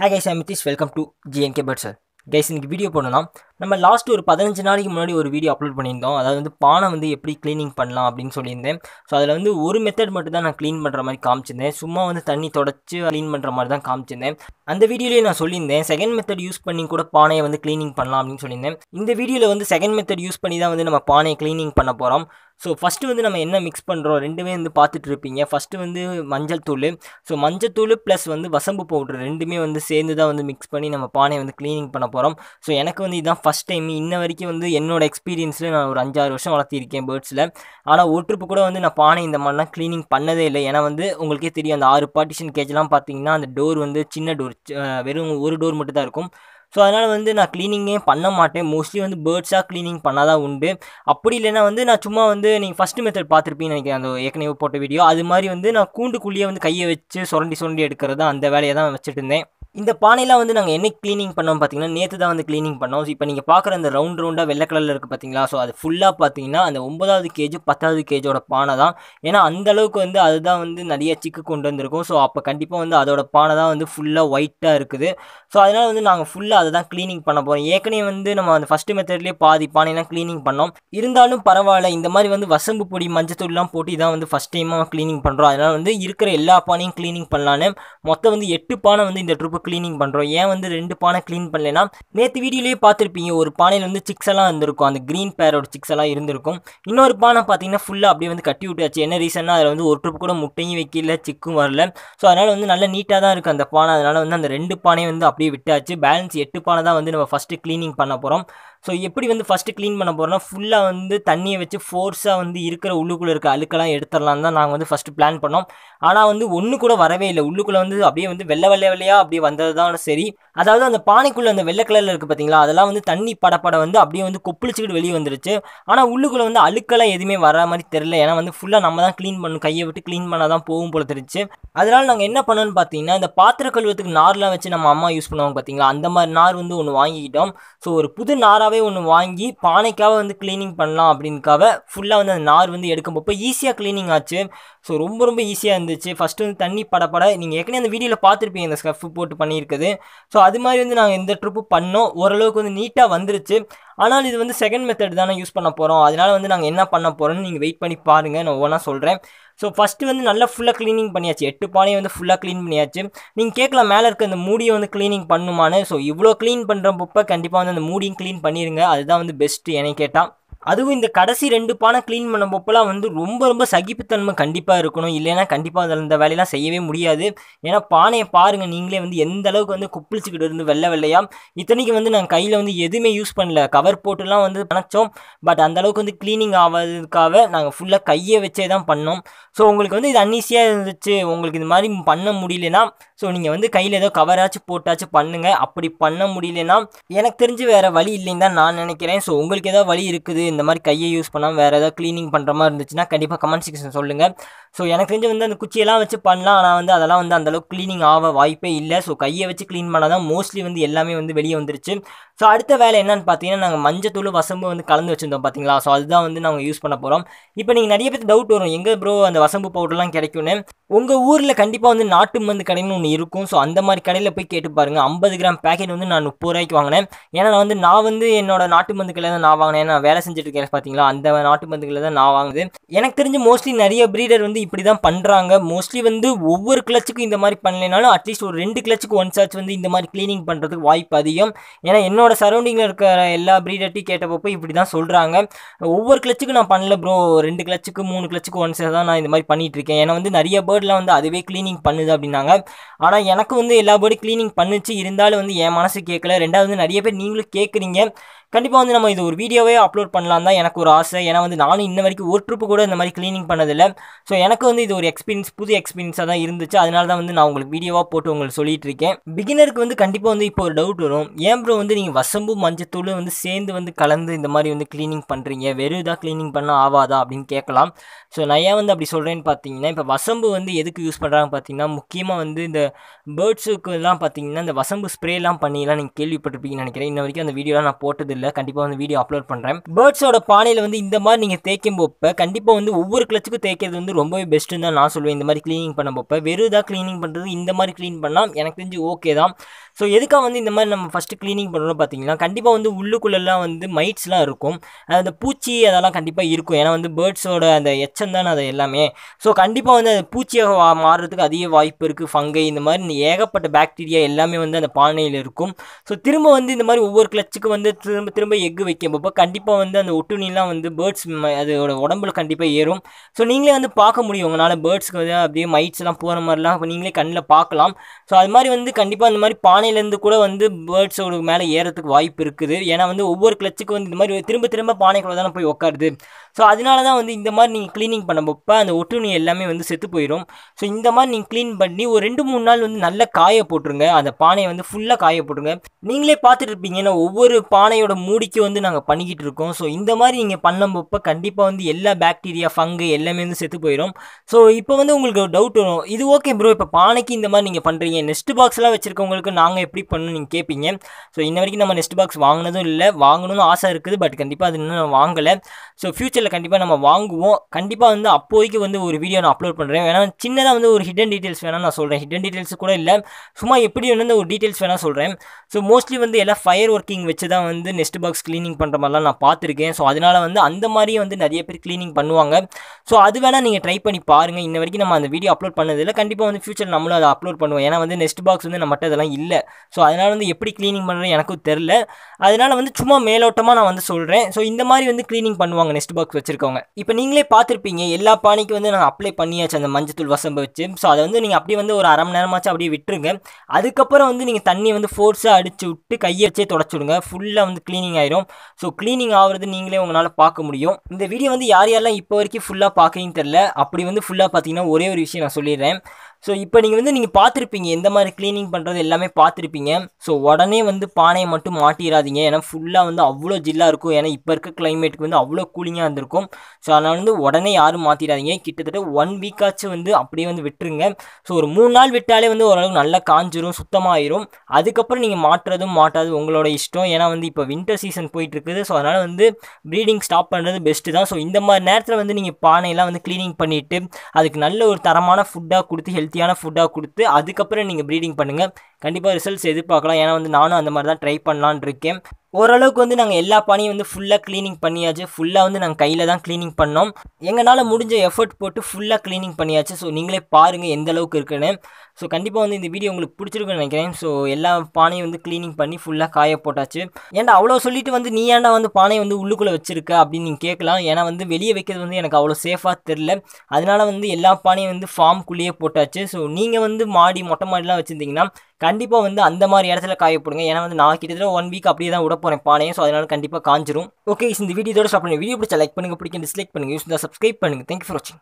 ஹே guys அமித்திஸ் welcome to GNK but sir guys இன்றைக்கி video போடணும்னா நம்ம லாஸ்ட் ஒரு பதினஞ்சு நாளைக்கு முன்னாடி ஒரு வீடியோ அப்லோட் பண்ணியிருந்தோம் அதாவது வந்து பானை வந்து எப்படி க்ளீனிங் பண்ணலாம் அப்படின்னு சொல்லியிருந்தேன் ஸோ அதில் வந்து ஒரு மெத்தட் மட்டும் தான் நான் க்ளீன் பண்ணுற மாதிரி காமிச்சிருந்தேன் சும்மா வந்து தண்ணி தொடச்சி க்ளீன் பண்ணுற மாதிரி தான் காமிச்சிருந்தேன் அந்த வீடியோலேயே நான் சொல்லியிருந்தேன் செகண்ட் மெத்தட் யூஸ் பண்ணி கூட பானையை வந்து க்ளீனிங் பண்ணலாம் அப்படின்னு சொல்லியிருந்தேன் இந்த வீடியோவில் வந்து செகண்ட் மெத்தட் யூஸ் பண்ணி தான் வந்து நம்ம பானையை க்ளீனிங் பண்ண போகிறோம் ஸோ ஃபஸ்ட்டு வந்து நம்ம என்ன மிக்ஸ் பண்ணுறோம் ரெண்டுமே வந்து பார்த்துட்டு இருப்பீங்க ஃபஸ்ட்டு வந்து மஞ்சள் தூள் ஸோ மஞ்சள் தூள் ப்ளஸ் வந்து வசம்பு பவுட்ரு ரெண்டுமே வந்து சேர்ந்து தான் வந்து மிக்ஸ் பண்ணி நம்ம பானையை வந்து க்ளீனிங் பண்ண போகிறோம் ஸோ எனக்கு வந்து இதுதான் ஃபஸ்ட் டைம் இன்ன வரைக்கும் வந்து என்னோடய எக்ஸ்பீரியன்ஸில் நான் ஒரு அஞ்சாறு வருஷம் வளர்த்திருக்கேன் பேர்ட்ஸில் ஆனால் ஒற்றுப்பு கூட வந்து நான் பானை இந்த மாதிரிலாம் க்ளீனிங் பண்ணதே இல்லை ஏன்னா வந்து உங்களுக்கே தெரியும் அந்த ஆறு பார்ட்டிஷன் கேஜ்லாம் பார்த்தீங்கன்னா அந்த டோர் வந்து சின்ன டோர் வெறும் ஒரு டோர் மட்டும் தான் இருக்கும் ஸோ அதனால் வந்து நான் க்ளீனிங்கே பண்ண மாட்டேன் மோஸ்ட்லி வந்து பேர்ட்ஸாக க்ளீனிங் பண்ணால் தான் உண்டு அப்படி இல்லைனா வந்து நான் சும்மா வந்து நீங்கள் ஃபஸ்ட்டு மெத்தட் பார்த்துருப்பீங்கன்னு நினைக்கிறேன் அந்த ஏற்கனவே போட்ட வீடியோ அது மாதிரி வந்து நான் கூண்டுக்குள்ளேயே வந்து கையை வச்சு சுரண்டி சுரண்டி எடுக்கிறது அந்த வேலையை தான் வச்சுட்டு இருந்தேன் இந்த பானைலாம் வந்து நாங்கள் என்ன க்ளீனிங் பண்ணோம் பார்த்தீங்கன்னா நேற்று தான் வந்து க்ளீனிங் பண்ணோம் இப்போ நீங்கள் பார்க்குற அந்த ரவுண்ட் ரவுண்டாக வெள்ளை கலரில் இருக்குது பார்த்தீங்களா ஸோ அது ஃபுல்லாக பார்த்தீங்கன்னா அந்த ஒன்பதாவது கேஜு பத்தாவது கேஜோட பானை தான் ஏன்னா அந்தளவுக்கு வந்து அதுதான் வந்து நிறைய சிக்கு கொண்டு வந்திருக்கும் ஸோ அப்போ கண்டிப்பாக வந்து அதோட பானை தான் வந்து ஃபுல்லாக ஒயிட்டாக இருக்குது ஸோ அதனால் வந்து நாங்கள் ஃபுல்லாக அதை தான் க்ளீனிங் பண்ண போகிறோம் ஏற்கனவே வந்து நம்ம அந்த ஃபஸ்ட்டு மெத்தட்லேயே பாதி பானைலாம் க்ளீனிங் பண்ணோம் இருந்தாலும் பரவாயில்ல இந்த மாதிரி வந்து வசம்பு பொடி மஞ்சத்தூள்லாம் போட்டு இதான் வந்து ஃபஸ்ட் டைமாக க்ளீனிங் பண்ணுறோம் அதனால் வந்து இருக்கிற எல்லா பானையும் க்ளீனிங் பண்ணலான்னு மொத்தம் வந்து எட்டு பானை வந்து இந்த ட்ரிப்பு இப்போ க்ளீனிங் பண்ணுறோம் ஏன் வந்து ரெண்டு பானை க்ளீன் பண்ணலைன்னா நேற்று வீடியோலேயே பார்த்துருப்பீங்க ஒரு பானையில் வந்து சிக்ஸ் எல்லாம் இருந்திருக்கும் அந்த க்ரீன் பேரோட சிக்ஸ் எல்லாம் இருந்திருக்கும் இன்னொரு பானை பார்த்தீங்கன்னா ஃபுல்லாக அப்படியே வந்து கட்டி விட்டாச்சு என்ன ரீசன்னா அதில் வந்து ஒரு ட்ரிப் கூட முட்டையும் வைக்கல சிக்கும் வரல ஸோ அதனால் வந்து நல்ல நீட்டாக தான் இருக்குது அந்த பானை அதனால் வந்து அந்த ரெண்டு பானையை வந்து அப்படியே விட்டாச்சு பேலன்ஸ் எட்டு பானை தான் வந்து நம்ம ஃபஸ்ட்டு க்ளீனிங் பண்ண போகிறோம் ஸோ எப்படி வந்து ஃபஸ்ட்டு க்ளீன் பண்ண போகிறோம்னா ஃபுல்லாக வந்து தண்ணியை வச்சு ஃபோர்ஸாக வந்து இருக்கிற உள்ளுக்குள்ளே இருக்க அழுக்கெல்லாம் எடுத்துடலாம் தான் நாங்கள் வந்து ஃபஸ்ட்டு பிளான் பண்ணோம் ஆனால் வந்து ஒன்று கூட வரவே இல்லை உள்ளுக்குள்ளே வந்து அப்படியே வந்து வெள்ளை வெள்ளை வெள்ளையாக அப்படியே வந்ததுதான் சரி அதாவது அந்த பானைக்குள்ளே அந்த வெள்ளை கலரில் இருக்குது பார்த்தீங்களா அதெல்லாம் வந்து தண்ணி படப்பட வந்து அப்படியே வந்து கொப்பளிச்சுக்கிட்டு வெளியே வந்துருச்சு ஆனால் உள்ளுக்குள்ளே வந்து அழுக்கெல்லாம் எதுவுமே வர மாதிரி தெரில ஏன்னா வந்து ஃபுல்லாக நம்ம தான் க்ளீன் பண்ணும் கையை விட்டு க்ளீன் பண்ணால் தான் போகும் போல தெரிஞ்சு அதனால் நாங்கள் என்ன பண்ணோன்னு பார்த்தீங்கன்னா இந்த பாத்திர கழுவத்துக்கு நார்லாம் வச்சு நம்ம அம்மா யூஸ் பண்ணுவாங்க பார்த்தீங்களா அந்த மாதிரி நார் வந்து ஒன்று வாங்கிக்கிட்டோம் ஸோ ஒரு புது நாராகவே ஒன்று வாங்கி பானைக்காக வந்து க்ளீனிங் பண்ணலாம் அப்படின்னுக்காக ஃபுல்லாக வந்து அந்த நார் வந்து எடுக்கப்போ ஈஸியாக க்ளீனிங் ஆச்சு ஸோ ரொம்ப ரொம்ப ஈஸியாக இருந்துச்சு ஃபஸ்ட்டு வந்து தண்ணி படப்பட நீங்கள் ஏற்கனவே அந்த வீடியோவில் பார்த்துருப்பீங்க இந்த ஸ்கஃப் போட்டு பண்ணியிருக்குது ஸோ அது மாதிரி வந்து நாங்கள் இந்த ட்ரிப்பு பண்ணோம் ஓரளவுக்கு வந்து நீட்டாக வந்துருச்சு ஆனால் இது வந்து செகண்ட் மெத்தட் தானே யூஸ் பண்ண போகிறோம் அதனால் வந்து நாங்கள் என்ன பண்ண போகிறோம்னு நீங்கள் வெயிட் பண்ணி பாருங்கள் நான் ஒவ்வொன்றா சொல்கிறேன் ஸோ ஃபஸ்ட்டு வந்து நல்லா ஃபுல்லாக க்ளீனிங் பண்ணியாச்சு எட்டு பானையை வந்து ஃபுல்லாக க்ளீன் பண்ணியாச்சு நீங்கள் கேட்கலாம் மேலே இருக்க அந்த மூடியை வந்து க்ளீனிங் பண்ணுமானு ஸோ இவ்வளோ க்ளீன் பண்ணுற கண்டிப்பாக வந்து அந்த மூடியும் க்ளீன் பண்ணிடுங்க அதுதான் வந்து பெஸ்ட்டு என்னை கேட்டால் அதுவும் இந்த கடைசி ரெண்டு பானை க்ளீன் பண்ண வந்து ரொம்ப ரொம்ப சகிப்புத்தன்மை கண்டிப்பாக இருக்கணும் இல்லைன்னா கண்டிப்பாக அதில் இந்த வேலையெல்லாம் செய்யவே முடியாது ஏன்னா பானையை பாருங்கள் நீங்களே வந்து எந்த அளவுக்கு வந்து குப்பிளிச்சுக்கிட்டு இருந்து வெள்ளை வெள்ளையா இத்தனைக்கு வந்து நாங்கள் கையில் வந்து எதுவுமே யூஸ் பண்ணல கவர் போட்டுலாம் வந்து பணச்சோம் பட் அந்த அளவுக்கு வந்து க்ளீனிங் ஆகாததுக்காக நாங்கள் ஃபுல்லாக கையை வச்சே தான் பண்ணோம் ஸோ உங்களுக்கு வந்து இது அன்னீசியாக இருந்துச்சு உங்களுக்கு இது மாதிரி பண்ண முடியலனா ஸோ நீங்கள் வந்து கையில் ஏதோ கவராச்சும் போட்டாச்சும் பண்ணுங்கள் அப்படி பண்ண முடியலனா எனக்கு தெரிஞ்சு வேறு வழி இல்லைன்னு தான் நான் நினைக்கிறேன் ஸோ உங்களுக்கு ஏதோ வழி இருக்குது இந்த மாதிரி கையை யூஸ் பண்ணாமல் வேறு ஏதாவது க்ளீனிங் பண்ணுற மாதிரி இருந்துச்சுன்னா கண்டிப்பாக கமெண்ட் செக்ஷன் சொல்லுங்கள் ஸோ எனக்கு தெரிஞ்சு வந்து அந்த குச்சியெல்லாம் வச்சு பண்ணலாம் ஆனால் வந்து அதெல்லாம் வந்து அந்தளவுக்கு க்ளீனிங் ஆக வாய்ப்பே இல்லை ஸோ கையை வச்சு க்ளீன் பண்ணால் தான் மோஸ்ட்லி வந்து எல்லாமே வந்து வெளியே வந்துருச்சு ஸோ அடுத்த வேலை என்னென்னு பார்த்தீங்கன்னா நாங்கள் மஞ்சத்தூள் வசம்பு வந்து கலந்து வச்சுருந்தோம் பார்த்தீங்களா ஸோ அதுதான் வந்து நாங்கள் யூஸ் பண்ண போகிறோம் இப்போ நீங்கள் நிறைய பேர் டவுட் வரும் எங்கே ப்ரோ அந்த வசம்பு பவுடர்லாம் கிடைக்கும்னு உங்கள் ஊரில் கண்டிப்பாக வந்து நாட்டு மருந்து கடைன்னு ஒன்று இருக்கும் ஸோ அந்த மாதிரி கடையில் போய் கேட்டு பாருங்கள் ஐம்பது கிராம் பேக்கெட் வந்து நான் முப்பது ரூபாய்க்கு வாங்கினேன் ஏன்னா நான் வந்து நான் வந்து என்னோட நாட்டு மருந்து கடையில் தான் நான் வாங்கினேன் நான் வேலை செஞ்ச செஞ்சுட்டு இருக்கேன் பார்த்தீங்களா அந்த நாட்டு மருந்துகளை தான் நான் வாங்குது எனக்கு தெரிஞ்சு மோஸ்ட்லி நிறைய ப்ரீடர் வந்து இப்படி தான் பண்ணுறாங்க மோஸ்ட்லி வந்து ஒவ்வொரு கிளச்சுக்கும் இந்த மாதிரி பண்ணலைனாலும் அட்லீஸ்ட் ஒரு ரெண்டு கிளச்சுக்கு ஒன் சார்ஜ் வந்து இந்த மாதிரி க்ளீனிங் பண்ணுறதுக்கு வாய்ப்பு அதிகம் ஏன்னா என்னோட சரௌண்டிங்கில் இருக்கிற எல்லா ப்ரீடர்ட்டையும் கேட்டப்போ இப்படி தான் சொல்கிறாங்க ஒவ்வொரு கிளச்சுக்கும் நான் பண்ணல ப்ரோ ரெண்டு கிளச்சுக்கு மூணு கிளச்சுக்கு ஒன் சார் தான் நான் இந்த மாதிரி பண்ணிகிட்டு இருக்கேன் ஏன்னா வந்து நிறைய பேர்ட்லாம் வந்து அதுவே க்ளீனிங் பண்ணுது அப்படின்னாங்க ஆனால் எனக்கு வந்து எல்லா பேர்டும் க்ளீனிங் பண்ணுச்சு இருந்தாலும் வந்து என் மனசு கேட்கல ரெண்டாவது நிறைய பேர் நீங்களும் கேட்குறீங்க கண்டிப்பாக வந்து நம்ம இது ஒரு வீடியோவே அப்லோட் பண்ணலாம் தான் எனக்கு ஒரு ஆசை ஏன்னா வந்து நானும் இன்ன வரைக்கும் ஒரு ட்ரிப்பு கூட இந்த மாதிரி க்ளீனிங் பண்ணதில்லை ஸோ எனக்கு வந்து இது ஒரு எக்ஸ்பீரியன்ஸ் புது எக்ஸ்பீரியன்ஸாக தான் இருந்துச்சு அதனால தான் வந்து நான் உங்களுக்கு வீடியோவாக போட்டு உங்களுக்கு சொல்லிட்டு இருக்கேன் பிகினருக்கு வந்து கண்டிப்பாக வந்து இப்போ ஒரு டவுட் வரும் ஏன் ப்ரோ வந்து நீங்கள் வசம்பு மஞ்சத்தூள் வந்து சேர்ந்து வந்து கலந்து இந்த மாதிரி வந்து க்ளீனிங் பண்ணுறீங்க வெறும் இதாக க்ளீனிங் பண்ணால் ஆவாதா அப்படின்னு கேட்கலாம் ஸோ நான் ஏன் வந்து அப்படி சொல்கிறேன்னு பார்த்தீங்கன்னா இப்போ வசம்பு வந்து எதுக்கு யூஸ் பண்ணுறாங்க பார்த்தீங்கன்னா முக்கியமாக வந்து இந்த பேர்ட்ஸுக்கு எல்லாம் பார்த்தீங்கன்னா இந்த வசம்பு ஸ்ப்ரேலாம் பண்ணிலாம் நீங்கள் கேள்விப்பட்டிருப்பீங்கன்னு நினைக்கிறேன் இன்ன வரைக்கும் அந்த வீடியோலாம் நான் போட்டது தெரியல கண்டிப்பாக வந்து வீடியோ அப்லோட் பண்ணுறேன் பேர்ட்ஸோட பானையில் வந்து இந்த மாதிரி நீங்கள் தேய்க்கும் போப்போ கண்டிப்பாக வந்து ஒவ்வொரு கிளச்சுக்கும் தேய்க்கிறது வந்து ரொம்பவே பெஸ்ட்டுன்னு தான் நான் சொல்லுவேன் இந்த மாதிரி க்ளீனிங் பண்ண போப்போ வெறும் தான் க்ளீனிங் பண்ணுறது இந்த மாதிரி க்ளீன் பண்ணால் எனக்கு தெரிஞ்சு ஓகே தான் ஸோ எதுக்காக வந்து இந்த மாதிரி நம்ம ஃபஸ்ட்டு க்ளீனிங் பண்ணுறோம் பார்த்தீங்கன்னா கண்டிப்பாக வந்து உள்ளுக்குள்ளெல்லாம் வந்து மைட்ஸ்லாம் இருக்கும் அந்த பூச்சி அதெல்லாம் கண்டிப்பாக இருக்கும் ஏன்னா வந்து பேர்ட்ஸோட அந்த எச்சம் தானே அது எல்லாமே ஸோ கண்டிப்பாக வந்து அது பூச்சியாக மாறுறதுக்கு அதிக வாய்ப்பு இருக்குது ஃபங்கை இந்த மாதிரி ஏகப்பட்ட பாக்டீரியா எல்லாமே வந்து அந்த பானையில் இருக்கும் ஸோ திரும்ப வந்து இந்த மாதிரி ஒவ்வொரு கிளச்சுக்கு வந்து திரும்ப திரும்ப திரும்ப எக்கு வைக்கப்போ கண்டிப்பாக வந்து அந்த ஒட்டுணிலாம் வந்து பேர்ட்ஸ் அதோட உடம்புல கண்டிப்பாக ஏறும் ஸோ நீங்களே வந்து பார்க்க முடியும் உங்களால் பேர்ட்ஸ்க்கு வந்து அப்படியே மைட்ஸ்லாம் போகிற மாதிரிலாம் நீங்களே கண்ணில் பார்க்கலாம் ஸோ அது மாதிரி வந்து கண்டிப்பாக அந்த மாதிரி பானையிலேருந்து கூட வந்து பேர்ட்ஸோட மேலே ஏறத்துக்கு வாய்ப்பு இருக்குது ஏன்னா வந்து ஒவ்வொரு கிளச்சுக்கு வந்து இந்த மாதிரி திரும்ப திரும்ப பானைக்குள்ளே தானே போய் உட்காருது ஸோ அதனால தான் வந்து இந்த மாதிரி நீங்கள் க்ளீனிங் பண்ணப்போ அந்த ஒட்டுணி எல்லாமே வந்து செத்து போயிடும் ஸோ இந்த மாதிரி நீங்கள் க்ளீன் பண்ணி ஒரு ரெண்டு மூணு நாள் வந்து நல்லா காய போட்டுருங்க அந்த பானையை வந்து ஃபுல்லாக காய போட்டுருங்க நீங்களே பார்த்துட்டு இருப்பீங்கன்னா ஒவ்வொரு பானையோட மூடிக்கு வந்து நாங்கள் பண்ணிக்கிட்டு இருக்கோம் ஸோ இந்த மாதிரி நீங்கள் பண்ணப்போ கண்டிப்பாக வந்து எல்லா பேக்டீரியா ஃபங்கு எல்லாமே வந்து செத்து போயிடும் ஸோ இப்போ வந்து உங்களுக்கு ஒரு டவுட் வரும் இது ஓகே ப்ரோ இப்போ பானைக்கு இந்த மாதிரி நீங்கள் பண்ணுறீங்க நெஸ்ட் பாக்ஸ்லாம் வச்சுருக்கவங்களுக்கு நாங்கள் எப்படி பண்ணணும் நீங்கள் கேட்பீங்க ஸோ இன்ன வரைக்கும் நம்ம நெஸ்ட் பாக்ஸ் வாங்கினதும் இல்லை வாங்கணும்னு ஆசை இருக்குது பட் கண்டிப்பாக அது இன்னும் வாங்கலை ஸோ ஃப்யூச்சரில் ஃபியூச்சரில் கண்டிப்பாக நம்ம வாங்குவோம் கண்டிப்பாக வந்து அப்போதைக்கு வந்து ஒரு வீடியோ நான் அப்லோட் பண்ணுறேன் ஏன்னா சின்னதாக வந்து ஒரு ஹிடன் டீட்டெயில்ஸ் வேணால் நான் சொல்கிறேன் ஹிடன் டீட்டெயில்ஸ் கூட இல்லை சும்மா எப்படி வந்து ஒரு டீட்டெயில்ஸ் வேணால் சொல்கிறேன் ஸோ மோஸ்ட்லி வந்து எல்லாம் ஃபயர் ஒர்க்கிங் வச்சு தான் வந்து நெஸ்ட் பாக்ஸ் க்ளீனிங் பண்ணுற மாதிரிலாம் நான் பார்த்துருக்கேன் ஸோ அதனால் வந்து அந்த மாதிரியும் வந்து நிறைய பேர் க்ளீனிங் பண்ணுவாங்க ஸோ அது வேணால் நீங்கள் ட்ரை பண்ணி பாருங்கள் இன்ன வரைக்கும் நம்ம அந்த வீடியோ அப்லோட் பண்ணதில்லை கண்டிப்பாக வந்து ஃபியூச்சர் நம்மளும் அதை அப்லோட் பண்ணுவோம் ஏன்னா வந்து நெஸ்ட் பாக்ஸ் வந்து நம்மகிட்ட அதெல்லாம் இல்லை ஸோ அதனால் வந்து எப்படி க்ளீனிங் பண்ணுறது எனக்கும் தெரில அதனால் வந்து சும்மா மேலோட்டமாக நான் வந்து சொல்கிறேன் ஸோ இந்த மாதிரி வந்து க்ளீனிங் பண்ணுவாங்க நெஸ்ட் பாக்ஸ் பானைக்கு வச்சுருக்கவங்க இப்போ நீங்களே பார்த்துருப்பீங்க எல்லா பானைக்கு வந்து நாங்கள் அப்ளை பண்ணியாச்சு அந்த மஞ்சத்தூள் வசம்ப வச்சு ஸோ அதை வந்து நீங்கள் அப்படியே வந்து ஒரு அரை மணி நேரமாச்சும் அப்படியே விட்டுருங்க அதுக்கப்புறம் வந்து நீங்கள் தண்ணி வந்து ஃபோர்ஸாக அடிச்சு விட்டு கையை வச்சே தொடச்சிடுங்க ஃபுல்லாக வந்து க்ளீனிங் ஆயிரும் ஸோ க்ளீனிங் ஆகிறது நீங்களே உங்களால் பார்க்க முடியும் இந்த வீடியோ வந்து யார் யாரெல்லாம் இப்போ வரைக்கும் ஃபுல்லாக பார்க்கறீங்கன்னு தெரில அப்படி வந்து ஃபுல்லாக பார்த்தீங்கன்னா ஒரே ஒரு விஷயம் நான் சொல்லிடுறேன் ஸோ இப்போ நீங்கள் வந்து நீங்கள் பார்த்துருப்பீங்க எந்த மாதிரி க்ளீனிங் பண்ணுறது எல்லாமே பார்த்துருப்பீங்க ஸோ உடனே வந்து பானையை மட்டும் மாட்டிடாதீங்க ஏன்னா ஃபுல்லாக வந்து அவ்வளோ ஜில்லாக இருக்கும் ஏன்னா இப்போ இருக்க கிளைமேட்டுக்கு வந்து அவ்வளோ கூலிங்காக இருந்திருக்கும் ஸோ அதனால் வந்து உடனே யாரும் மாற்றிடாதீங்க கிட்டத்தட்ட ஒன் வீக்காச்சும் வந்து அப்படியே வந்து விட்டுருங்க ஸோ ஒரு மூணு நாள் விட்டாலே வந்து ஓரளவுக்கு நல்லா காஞ்சிரும் சுத்தமாகிடும் அதுக்கப்புறம் நீங்கள் மாட்டுறதும் மாட்டாது உங்களோட இஷ்டம் ஏன்னா வந்து இப்போ வின்டர் சீசன் போயிட்டுருக்குது ஸோ அதனால் வந்து ப்ரீடிங் ஸ்டாப் பண்ணுறது பெஸ்ட்டு தான் ஸோ இந்த மாதிரி நேரத்தில் வந்து நீங்கள் பானையெல்லாம் வந்து க்ளீனிங் பண்ணிவிட்டு அதுக்கு நல்ல ஒரு தரமான ஃபுட்டாக கொடுத்து ஹெல்த் ஹெல்த்தியான ஃபுட்டாக கொடுத்து அதுக்கப்புறம் நீங்கள் ப்ரீடிங் பண்ணுங்கள் கண்டிப்பாக ரிசல்ட்ஸ் எதிர்பார்க்கலாம் ஏன்னா வந்து நானும் அந்த மாதிரி தான் ட்ரை பண்ணலான் இருக்கேன் ஓரளவுக்கு வந்து நாங்கள் எல்லா பணியும் வந்து ஃபுல்லாக க்ளீனிங் பண்ணியாச்சு ஃபுல்லாக வந்து நாங்கள் கையில் தான் க்ளீனிங் பண்ணோம் எங்களால் முடிஞ்ச எஃபர்ட் போட்டு ஃபுல்லாக க்ளீனிங் பண்ணியாச்சு ஸோ நீங்களே பாருங்கள் எந்த அளவுக்கு இருக்குன்னு ஸோ கண்டிப்பாக வந்து இந்த வீடியோ உங்களுக்கு பிடிச்சிருக்குன்னு நினைக்கிறேன் ஸோ எல்லா பானையும் வந்து க்ளீனிங் பண்ணி ஃபுல்லாக காய போட்டாச்சு ஏன்டா அவ்வளோ சொல்லிட்டு வந்து நீ ஏன்டா வந்து பானையை வந்து உள்ளுக்குள்ளே வச்சிருக்க அப்படின்னு நீங்கள் கேட்கலாம் ஏன்னா வந்து வெளியே வைக்கிறது வந்து எனக்கு அவ்வளோ சேஃபாக தெரில அதனால் வந்து எல்லா பானையும் வந்து ஃபார்ம்குள்ளேயே போட்டாச்சு ஸோ நீங்கள் வந்து மாடி மொட்டை மாடிலாம் வச்சுருந்தீங்கன்னா கண்டிப்பாக வந்து அந்த மாதிரி இடத்துல காய போடுங்க ஏன்னா வந்து நான் கிட்டத்தட்ட ஒன் வீக் அப்படியே தான் விட போகிறேன் பானையை ஸோ அதனால் கண்டிப்பாக காஞ்சிரும் ஓகே இந்த வீடியோ ஸ்டாப் பண்ணுங்கள் வீடியோ பிடிச்சா லைக் பண்ணுங்கள் பிடிக்கும் டிஸ்லைக் பண்ணுங்கள் யூஸ் சப்ஸ்கிரைப் பண்ணுங்கள் தேங்க்யூ ஃபார் வாட்சிங்